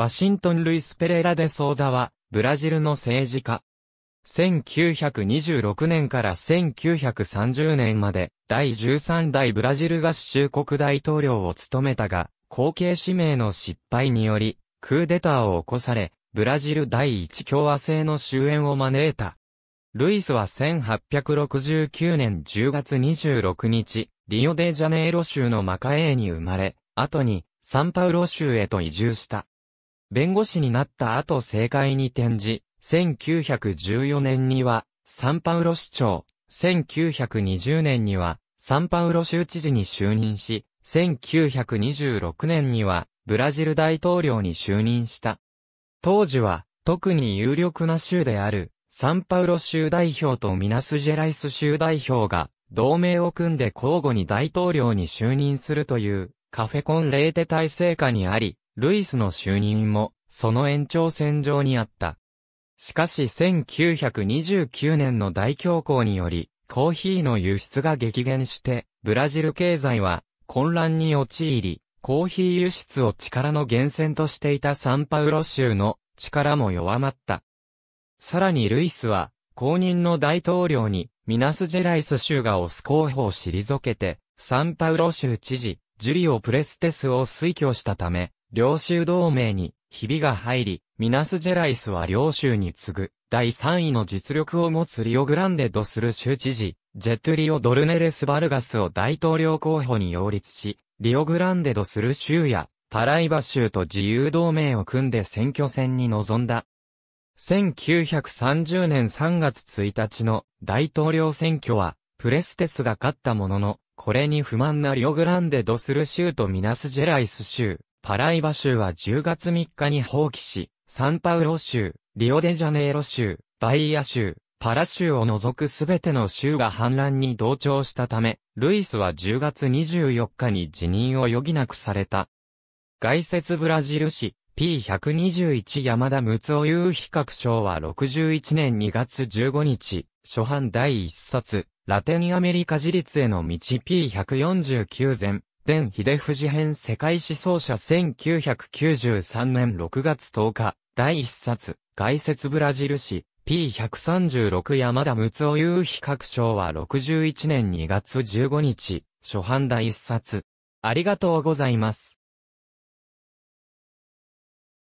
ワシントン・ルイス・ペレラ・デ・ソーザは、ブラジルの政治家。1926年から1930年まで、第13代ブラジル合衆国大統領を務めたが、後継指名の失敗により、クーデターを起こされ、ブラジル第一共和制の終焉を招いた。ルイスは1869年10月26日、リオデジャネイロ州のマカエーに生まれ、後にサンパウロ州へと移住した。弁護士になった後政界に転じ、1914年には、サンパウロ市長、1920年には、サンパウロ州知事に就任し、1926年には、ブラジル大統領に就任した。当時は、特に有力な州である、サンパウロ州代表とミナスジェライス州代表が、同盟を組んで交互に大統領に就任するという、カフェコンレーテ体制下にあり、ルイスの就任も、その延長線上にあった。しかし1929年の大恐慌により、コーヒーの輸出が激減して、ブラジル経済は混乱に陥り、コーヒー輸出を力の源泉としていたサンパウロ州の力も弱まった。さらにルイスは、公認の大統領にミナスジェライス州がオス候補を退けて、サンパウロ州知事、ジュリオ・プレステスを推挙したため、領州同盟に、ひびが入り、ミナスジェライスは領州に次ぐ、第3位の実力を持つリオグランデドする州知事、ジェトゥリオ・ドルネレス・バルガスを大統領候補に擁立し、リオグランデドする州や、パライバ州と自由同盟を組んで選挙戦に臨んだ。1930年3月1日の大統領選挙は、プレステスが勝ったものの、これに不満なリオグランデドする州とミナスジェライス州、パライバ州は10月3日に放棄し、サンパウロ州、リオデジャネイロ州、バイア州、パラ州を除くすべての州が反乱に同調したため、ルイスは10月24日に辞任を余儀なくされた。外説ブラジル市 P121 山田睦夫有比較賞は61年2月15日、初版第1冊、ラテンアメリカ自立への道 P149 前、天秀士編世界思想者1993年6月10日、第1冊、外説ブラジル史、P136 山田睦夫有比較賞は61年2月15日、初版第1冊。ありがとうございます。